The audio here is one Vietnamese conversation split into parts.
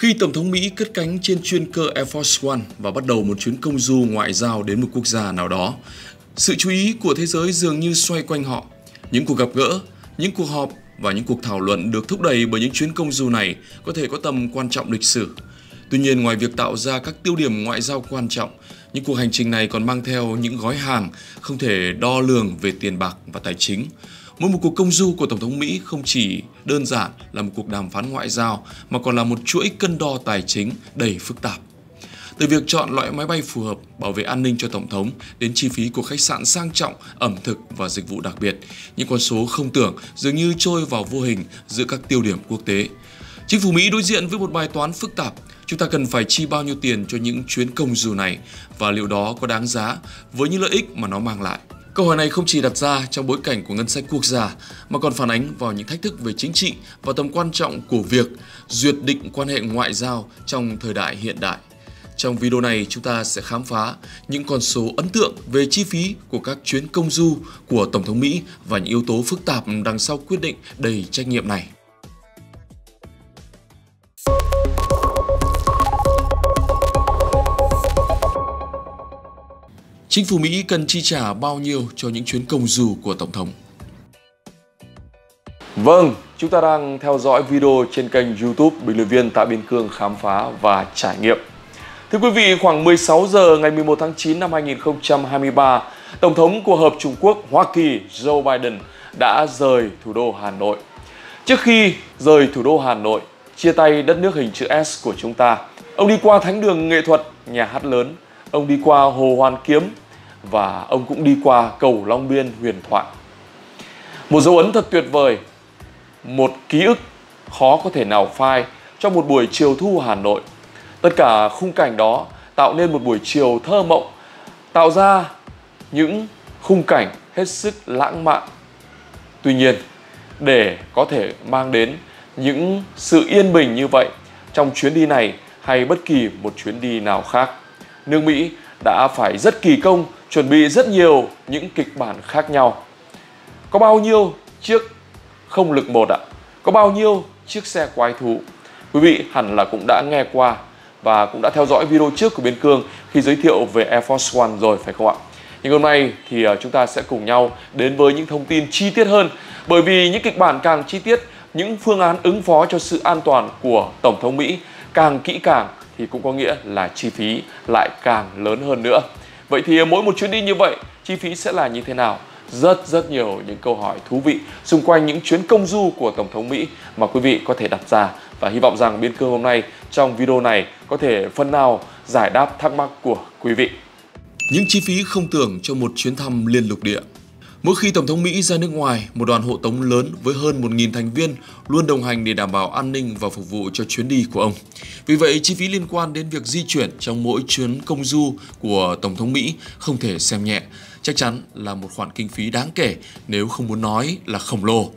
Khi Tổng thống Mỹ cất cánh trên chuyên cơ Air Force One và bắt đầu một chuyến công du ngoại giao đến một quốc gia nào đó, sự chú ý của thế giới dường như xoay quanh họ. Những cuộc gặp gỡ, những cuộc họp và những cuộc thảo luận được thúc đẩy bởi những chuyến công du này có thể có tầm quan trọng lịch sử. Tuy nhiên, ngoài việc tạo ra các tiêu điểm ngoại giao quan trọng, những cuộc hành trình này còn mang theo những gói hàng không thể đo lường về tiền bạc và tài chính. Mỗi một cuộc công du của Tổng thống Mỹ không chỉ đơn giản là một cuộc đàm phán ngoại giao mà còn là một chuỗi cân đo tài chính đầy phức tạp. Từ việc chọn loại máy bay phù hợp bảo vệ an ninh cho Tổng thống đến chi phí của khách sạn sang trọng, ẩm thực và dịch vụ đặc biệt, những con số không tưởng dường như trôi vào vô hình giữa các tiêu điểm quốc tế. Chính phủ Mỹ đối diện với một bài toán phức tạp. Chúng ta cần phải chi bao nhiêu tiền cho những chuyến công du này và liệu đó có đáng giá với những lợi ích mà nó mang lại. Câu hỏi này không chỉ đặt ra trong bối cảnh của ngân sách quốc gia mà còn phản ánh vào những thách thức về chính trị và tầm quan trọng của việc duyệt định quan hệ ngoại giao trong thời đại hiện đại. Trong video này, chúng ta sẽ khám phá những con số ấn tượng về chi phí của các chuyến công du của Tổng thống Mỹ và những yếu tố phức tạp đằng sau quyết định đầy trách nhiệm này. Chính phủ Mỹ cần chi trả bao nhiêu cho những chuyến công du của Tổng thống? Vâng, chúng ta đang theo dõi video trên kênh youtube Bình luận viên Tạ Biên Cương khám phá và trải nghiệm. Thưa quý vị, khoảng 16 giờ ngày 11 tháng 9 năm 2023, Tổng thống của Hợp Trung Quốc Hoa Kỳ Joe Biden đã rời thủ đô Hà Nội. Trước khi rời thủ đô Hà Nội, chia tay đất nước hình chữ S của chúng ta, ông đi qua thánh đường nghệ thuật, nhà hát lớn, ông đi qua Hồ Hoàn Kiếm, và ông cũng đi qua cầu Long Biên huyền thoại. Một dấu ấn thật tuyệt vời, một ký ức khó có thể nào phai trong một buổi chiều thu Hà Nội. Tất cả khung cảnh đó tạo nên một buổi chiều thơ mộng, tạo ra những khung cảnh hết sức lãng mạn. Tuy nhiên, để có thể mang đến những sự yên bình như vậy trong chuyến đi này hay bất kỳ một chuyến đi nào khác, nước Mỹ đã phải rất kỳ công chuẩn bị rất nhiều những kịch bản khác nhau. Có bao nhiêu chiếc không lực một ạ? Có bao nhiêu chiếc xe quái thú? Quý vị hẳn là cũng đã nghe qua và cũng đã theo dõi video trước của Biên Cương khi giới thiệu về Air Force One rồi phải không ạ? Nhưng hôm nay thì à, chúng ta sẽ cùng nhau đến với những thông tin chi tiết hơn bởi vì những kịch bản càng chi tiết, những phương án ứng phó cho sự an toàn của Tổng thống Mỹ càng kỹ càng thì cũng có nghĩa là chi phí lại càng lớn hơn nữa. Vậy thì mỗi một chuyến đi như vậy, chi phí sẽ là như thế nào? Rất rất nhiều những câu hỏi thú vị xung quanh những chuyến công du của Tổng thống Mỹ mà quý vị có thể đặt ra và hy vọng rằng Biên Cương hôm nay trong video này có thể phần nào giải đáp thắc mắc của quý vị. Những chi phí không tưởng cho một chuyến thăm liên lục địa Mỗi khi Tổng thống Mỹ ra nước ngoài, một đoàn hộ tống lớn với hơn 1.000 thành viên luôn đồng hành để đảm bảo an ninh và phục vụ cho chuyến đi của ông. Vì vậy, chi phí liên quan đến việc di chuyển trong mỗi chuyến công du của Tổng thống Mỹ không thể xem nhẹ. Chắc chắn là một khoản kinh phí đáng kể nếu không muốn nói là khổng lồ.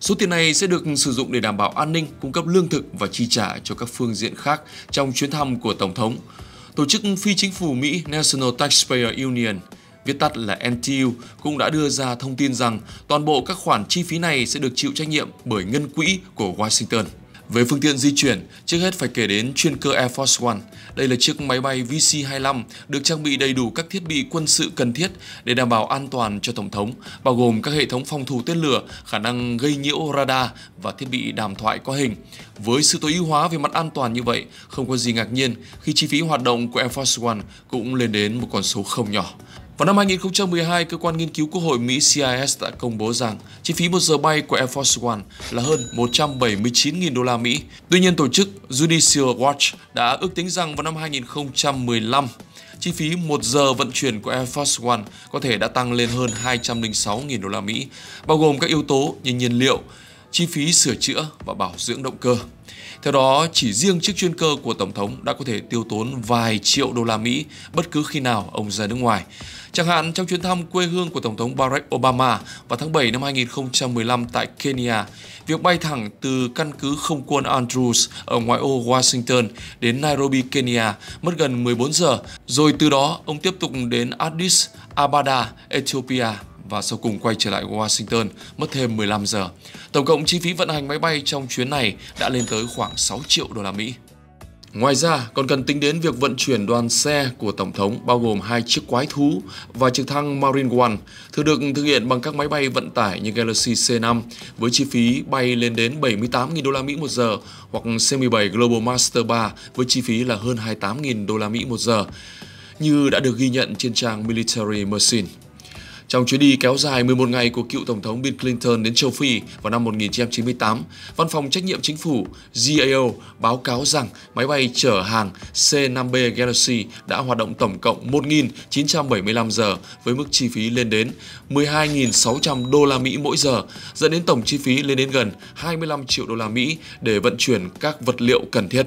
Số tiền này sẽ được sử dụng để đảm bảo an ninh, cung cấp lương thực và chi trả cho các phương diện khác trong chuyến thăm của Tổng thống. Tổ chức phi chính phủ Mỹ National Taxpayer Union viết tắt là NTU, cũng đã đưa ra thông tin rằng toàn bộ các khoản chi phí này sẽ được chịu trách nhiệm bởi ngân quỹ của Washington. Về phương tiện di chuyển, trước hết phải kể đến chuyên cơ Air Force One. Đây là chiếc máy bay VC-25 được trang bị đầy đủ các thiết bị quân sự cần thiết để đảm bảo an toàn cho Tổng thống, bao gồm các hệ thống phòng thủ tên lửa, khả năng gây nhiễu radar và thiết bị đàm thoại có hình. Với sự tối ưu hóa về mặt an toàn như vậy, không có gì ngạc nhiên khi chi phí hoạt động của Air Force One cũng lên đến một con số không nhỏ. Vào năm 2012, cơ quan nghiên cứu Quốc hội Mỹ CIS đã công bố rằng chi phí một giờ bay của Air Force One là hơn 179.000 đô la Mỹ. Tuy nhiên, tổ chức Judicial Watch đã ước tính rằng vào năm 2015, chi phí một giờ vận chuyển của Air Force One có thể đã tăng lên hơn 206.000 đô la Mỹ, bao gồm các yếu tố như nhiên liệu, chi phí sửa chữa và bảo dưỡng động cơ. Theo đó, chỉ riêng chiếc chuyên cơ của Tổng thống đã có thể tiêu tốn vài triệu đô la Mỹ bất cứ khi nào ông ra nước ngoài. Chẳng hạn trong chuyến thăm quê hương của Tổng thống Barack Obama vào tháng 7 năm 2015 tại Kenya, việc bay thẳng từ căn cứ không quân Andrews ở ngoại ô Washington đến Nairobi, Kenya mất gần 14 giờ, rồi từ đó ông tiếp tục đến Addis Ababa, Ethiopia và sau cùng quay trở lại Washington, mất thêm 15 giờ. Tổng cộng chi phí vận hành máy bay trong chuyến này đã lên tới khoảng 6 triệu đô la Mỹ. Ngoài ra, còn cần tính đến việc vận chuyển đoàn xe của Tổng thống bao gồm hai chiếc quái thú và trực thăng Marine One, thứ được thực hiện bằng các máy bay vận tải như Galaxy C5 với chi phí bay lên đến 78.000 đô la Mỹ một giờ hoặc C-17 Global Master 3 với chi phí là hơn 28.000 đô la Mỹ một giờ, như đã được ghi nhận trên trang Military Machine. Trong chuyến đi kéo dài 11 ngày của cựu Tổng thống Bill Clinton đến châu Phi vào năm 1998, Văn phòng Trách nhiệm Chính phủ GAO báo cáo rằng máy bay chở hàng C-5B Galaxy đã hoạt động tổng cộng 1.975 giờ với mức chi phí lên đến 12.600 đô la Mỹ mỗi giờ, dẫn đến tổng chi phí lên đến gần 25 triệu đô la Mỹ để vận chuyển các vật liệu cần thiết.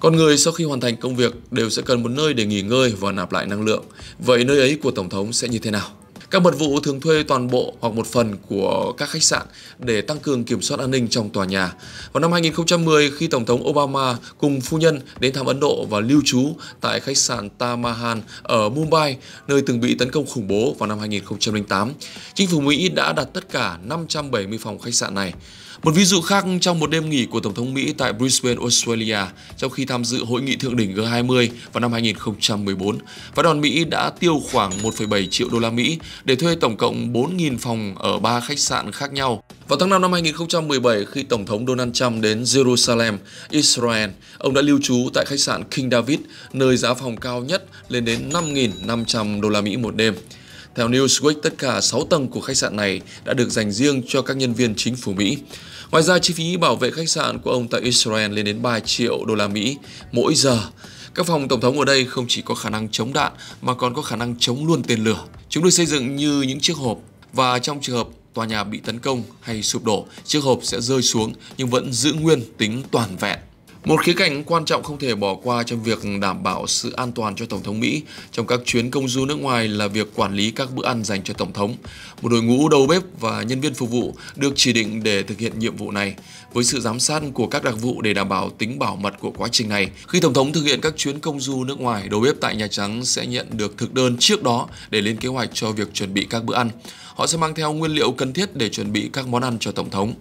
Con người sau khi hoàn thành công việc đều sẽ cần một nơi để nghỉ ngơi và nạp lại năng lượng. Vậy nơi ấy của Tổng thống sẽ như thế nào? Các mật vụ thường thuê toàn bộ hoặc một phần của các khách sạn để tăng cường kiểm soát an ninh trong tòa nhà. Vào năm 2010, khi Tổng thống Obama cùng phu nhân đến thăm Ấn Độ và lưu trú tại khách sạn Tamahan ở Mumbai, nơi từng bị tấn công khủng bố vào năm 2008, chính phủ Mỹ đã đặt tất cả 570 phòng khách sạn này. Một ví dụ khác trong một đêm nghỉ của Tổng thống Mỹ tại Brisbane, Australia trong khi tham dự hội nghị thượng đỉnh G20 vào năm 2014, phái đoàn Mỹ đã tiêu khoảng 1,7 triệu đô la Mỹ để thuê tổng cộng 4.000 phòng ở 3 khách sạn khác nhau. Vào tháng 5 năm 2017, khi Tổng thống Donald Trump đến Jerusalem, Israel, ông đã lưu trú tại khách sạn King David, nơi giá phòng cao nhất lên đến 5.500 đô la Mỹ một đêm. Theo Newsweek, tất cả 6 tầng của khách sạn này đã được dành riêng cho các nhân viên chính phủ Mỹ. Ngoài ra, chi phí bảo vệ khách sạn của ông tại Israel lên đến 3 triệu đô la Mỹ mỗi giờ. Các phòng tổng thống ở đây không chỉ có khả năng chống đạn mà còn có khả năng chống luôn tên lửa. Chúng được xây dựng như những chiếc hộp và trong trường hợp tòa nhà bị tấn công hay sụp đổ, chiếc hộp sẽ rơi xuống nhưng vẫn giữ nguyên tính toàn vẹn. Một khía cạnh quan trọng không thể bỏ qua trong việc đảm bảo sự an toàn cho Tổng thống Mỹ trong các chuyến công du nước ngoài là việc quản lý các bữa ăn dành cho Tổng thống. Một đội ngũ đầu bếp và nhân viên phục vụ được chỉ định để thực hiện nhiệm vụ này, với sự giám sát của các đặc vụ để đảm bảo tính bảo mật của quá trình này. Khi Tổng thống thực hiện các chuyến công du nước ngoài, đầu bếp tại Nhà Trắng sẽ nhận được thực đơn trước đó để lên kế hoạch cho việc chuẩn bị các bữa ăn. Họ sẽ mang theo nguyên liệu cần thiết để chuẩn bị các món ăn cho Tổng thống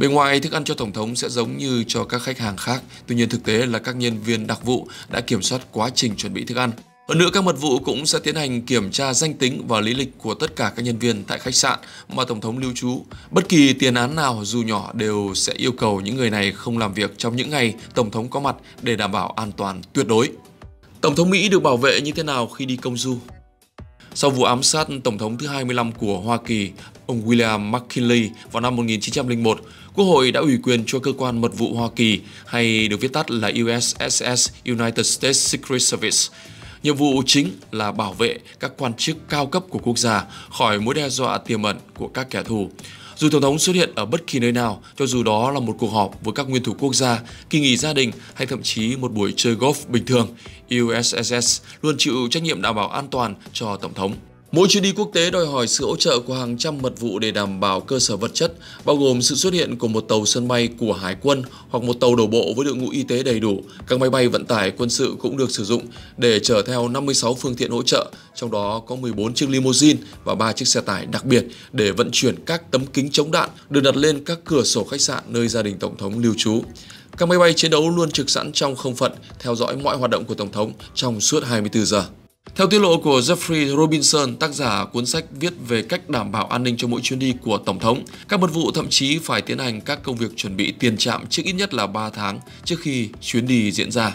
bên ngoài, thức ăn cho Tổng thống sẽ giống như cho các khách hàng khác, tuy nhiên thực tế là các nhân viên đặc vụ đã kiểm soát quá trình chuẩn bị thức ăn. Hơn nữa, các mật vụ cũng sẽ tiến hành kiểm tra danh tính và lý lịch của tất cả các nhân viên tại khách sạn mà Tổng thống lưu trú. Bất kỳ tiền án nào dù nhỏ đều sẽ yêu cầu những người này không làm việc trong những ngày Tổng thống có mặt để đảm bảo an toàn tuyệt đối. Tổng thống Mỹ được bảo vệ như thế nào khi đi công du? Sau vụ ám sát Tổng thống thứ 25 của Hoa Kỳ, ông William McKinley vào năm 1901, Quốc hội đã ủy quyền cho cơ quan mật vụ Hoa Kỳ hay được viết tắt là USSS United States Secret Service Nhiệm vụ chính là bảo vệ các quan chức cao cấp của quốc gia khỏi mối đe dọa tiềm ẩn của các kẻ thù. Dù Tổng thống xuất hiện ở bất kỳ nơi nào, cho dù đó là một cuộc họp với các nguyên thủ quốc gia, kỳ nghỉ gia đình hay thậm chí một buổi chơi golf bình thường, USSS luôn chịu trách nhiệm đảm bảo an toàn cho Tổng thống. Mỗi chuyến đi quốc tế đòi hỏi sự hỗ trợ của hàng trăm mật vụ để đảm bảo cơ sở vật chất, bao gồm sự xuất hiện của một tàu sân bay của Hải quân hoặc một tàu đổ bộ với đội ngũ y tế đầy đủ. Các máy bay vận tải quân sự cũng được sử dụng để chở theo 56 phương tiện hỗ trợ, trong đó có 14 chiếc limousine và 3 chiếc xe tải đặc biệt để vận chuyển các tấm kính chống đạn được đặt lên các cửa sổ khách sạn nơi gia đình Tổng thống lưu trú. Các máy bay chiến đấu luôn trực sẵn trong không phận, theo dõi mọi hoạt động của Tổng thống trong suốt 24 giờ. Theo tiết lộ của Jeffrey Robinson, tác giả cuốn sách viết về cách đảm bảo an ninh cho mỗi chuyến đi của Tổng thống, các mật vụ thậm chí phải tiến hành các công việc chuẩn bị tiền trạm trước ít nhất là 3 tháng trước khi chuyến đi diễn ra.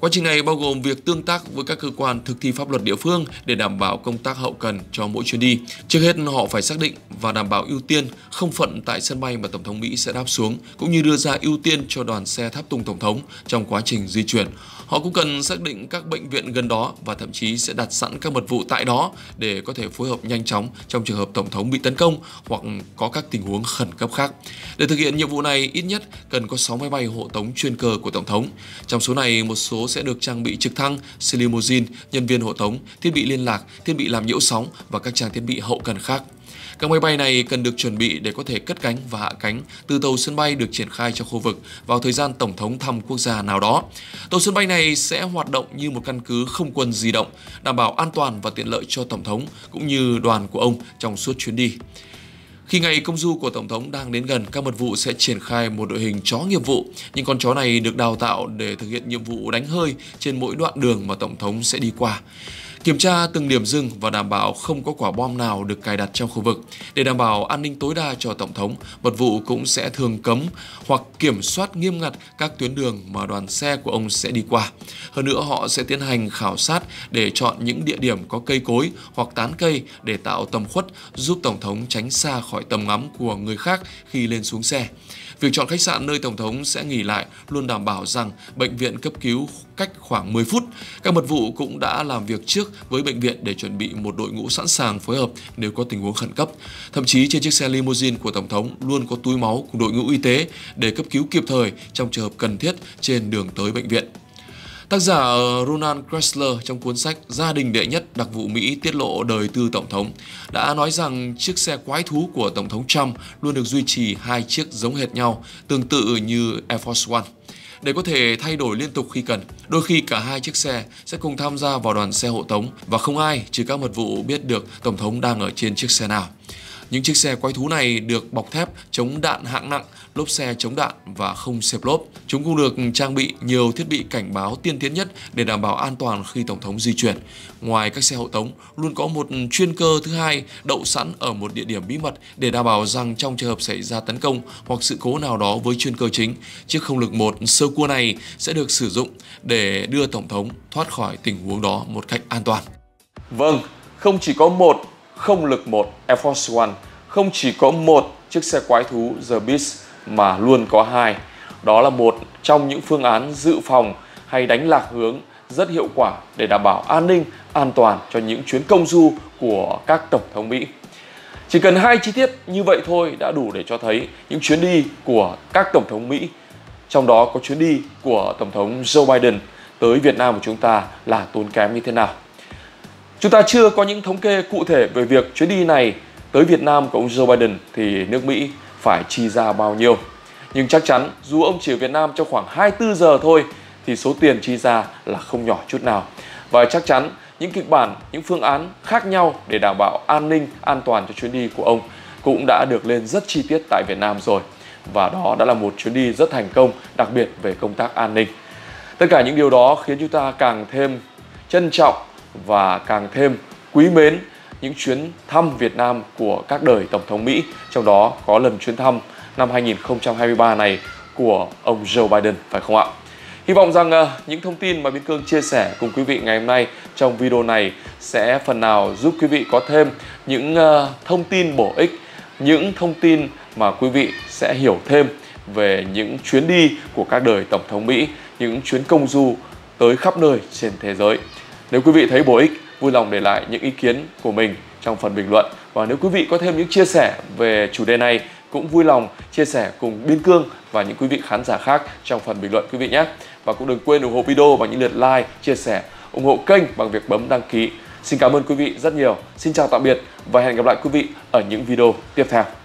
Quá trình này bao gồm việc tương tác với các cơ quan thực thi pháp luật địa phương để đảm bảo công tác hậu cần cho mỗi chuyến đi. Trước hết họ phải xác định và đảm bảo ưu tiên không phận tại sân bay mà Tổng thống Mỹ sẽ đáp xuống, cũng như đưa ra ưu tiên cho đoàn xe tháp tùng Tổng thống trong quá trình di chuyển. Họ cũng cần xác định các bệnh viện gần đó và thậm chí sẽ đặt sẵn các mật vụ tại đó để có thể phối hợp nhanh chóng trong trường hợp Tổng thống bị tấn công hoặc có các tình huống khẩn cấp khác. Để thực hiện nhiệm vụ này, ít nhất cần có 6 máy bay hộ tống chuyên cơ của Tổng thống. Trong số này, một số sẽ được trang bị trực thăng, xe limousine, nhân viên hộ tống, thiết bị liên lạc, thiết bị làm nhiễu sóng và các trang thiết bị hậu cần khác. Các máy bay này cần được chuẩn bị để có thể cất cánh và hạ cánh từ tàu sân bay được triển khai cho khu vực vào thời gian Tổng thống thăm quốc gia nào đó. Tàu sân bay này sẽ hoạt động như một căn cứ không quân di động, đảm bảo an toàn và tiện lợi cho Tổng thống cũng như đoàn của ông trong suốt chuyến đi. Khi ngày công du của Tổng thống đang đến gần, các mật vụ sẽ triển khai một đội hình chó nghiệp vụ. Những con chó này được đào tạo để thực hiện nhiệm vụ đánh hơi trên mỗi đoạn đường mà Tổng thống sẽ đi qua kiểm tra từng điểm dừng và đảm bảo không có quả bom nào được cài đặt trong khu vực. Để đảm bảo an ninh tối đa cho Tổng thống, mật vụ cũng sẽ thường cấm hoặc kiểm soát nghiêm ngặt các tuyến đường mà đoàn xe của ông sẽ đi qua. Hơn nữa, họ sẽ tiến hành khảo sát để chọn những địa điểm có cây cối hoặc tán cây để tạo tầm khuất, giúp Tổng thống tránh xa khỏi tầm ngắm của người khác khi lên xuống xe. Việc chọn khách sạn nơi Tổng thống sẽ nghỉ lại luôn đảm bảo rằng bệnh viện cấp cứu cách khoảng 10 phút. Các mật vụ cũng đã làm việc trước với bệnh viện để chuẩn bị một đội ngũ sẵn sàng phối hợp nếu có tình huống khẩn cấp. Thậm chí trên chiếc xe limousine của Tổng thống luôn có túi máu cùng đội ngũ y tế để cấp cứu kịp thời trong trường hợp cần thiết trên đường tới bệnh viện. Tác giả ờ, Ronald Kressler trong cuốn sách Gia đình đệ nhất đặc vụ Mỹ tiết lộ đời tư Tổng thống đã nói rằng chiếc xe quái thú của Tổng thống Trump luôn được duy trì hai chiếc giống hệt nhau, tương tự như Air Force One để có thể thay đổi liên tục khi cần. Đôi khi cả hai chiếc xe sẽ cùng tham gia vào đoàn xe hộ tống và không ai trừ các mật vụ biết được Tổng thống đang ở trên chiếc xe nào. Những chiếc xe quay thú này được bọc thép chống đạn hạng nặng, lốp xe chống đạn và không xẹp lốp. Chúng cũng được trang bị nhiều thiết bị cảnh báo tiên tiến nhất để đảm bảo an toàn khi Tổng thống di chuyển. Ngoài các xe hậu tống, luôn có một chuyên cơ thứ hai đậu sẵn ở một địa điểm bí mật để đảm bảo rằng trong trường hợp xảy ra tấn công hoặc sự cố nào đó với chuyên cơ chính, chiếc không lực một sơ cua này sẽ được sử dụng để đưa Tổng thống thoát khỏi tình huống đó một cách an toàn. Vâng, không chỉ có một không lực một Air Force One không chỉ có một chiếc xe quái thú The Beast mà luôn có hai. Đó là một trong những phương án dự phòng hay đánh lạc hướng rất hiệu quả để đảm bảo an ninh, an toàn cho những chuyến công du của các tổng thống Mỹ. Chỉ cần hai chi tiết như vậy thôi đã đủ để cho thấy những chuyến đi của các tổng thống Mỹ, trong đó có chuyến đi của tổng thống Joe Biden tới Việt Nam của chúng ta là tốn kém như thế nào. Chúng ta chưa có những thống kê cụ thể về việc chuyến đi này tới Việt Nam của ông Joe Biden thì nước Mỹ phải chi ra bao nhiêu. Nhưng chắc chắn dù ông chỉ ở Việt Nam trong khoảng 24 giờ thôi thì số tiền chi ra là không nhỏ chút nào. Và chắc chắn những kịch bản, những phương án khác nhau để đảm bảo an ninh, an toàn cho chuyến đi của ông cũng đã được lên rất chi tiết tại Việt Nam rồi. Và đó đã là một chuyến đi rất thành công, đặc biệt về công tác an ninh. Tất cả những điều đó khiến chúng ta càng thêm trân trọng và càng thêm quý mến những chuyến thăm Việt Nam của các đời Tổng thống Mỹ, trong đó có lần chuyến thăm năm 2023 này của ông Joe Biden, phải không ạ? Hy vọng rằng ờ, những thông tin mà Biên Cương chia sẻ cùng quý vị ngày hôm nay trong video này sẽ phần nào giúp quý vị có thêm những ờ, thông tin bổ ích, những thông tin mà quý vị sẽ hiểu thêm về những chuyến đi của các đời Tổng thống Mỹ, những chuyến công du tới khắp nơi trên thế giới. Nếu quý vị thấy bổ ích, vui lòng để lại những ý kiến của mình trong phần bình luận. Và nếu quý vị có thêm những chia sẻ về chủ đề này, cũng vui lòng chia sẻ cùng Biên Cương và những quý vị khán giả khác trong phần bình luận quý vị nhé. Và cũng đừng quên ủng hộ video bằng những lượt like, chia sẻ, ủng hộ kênh bằng việc bấm đăng ký. Xin cảm ơn quý vị rất nhiều. Xin chào tạm biệt và hẹn gặp lại quý vị ở những video tiếp theo.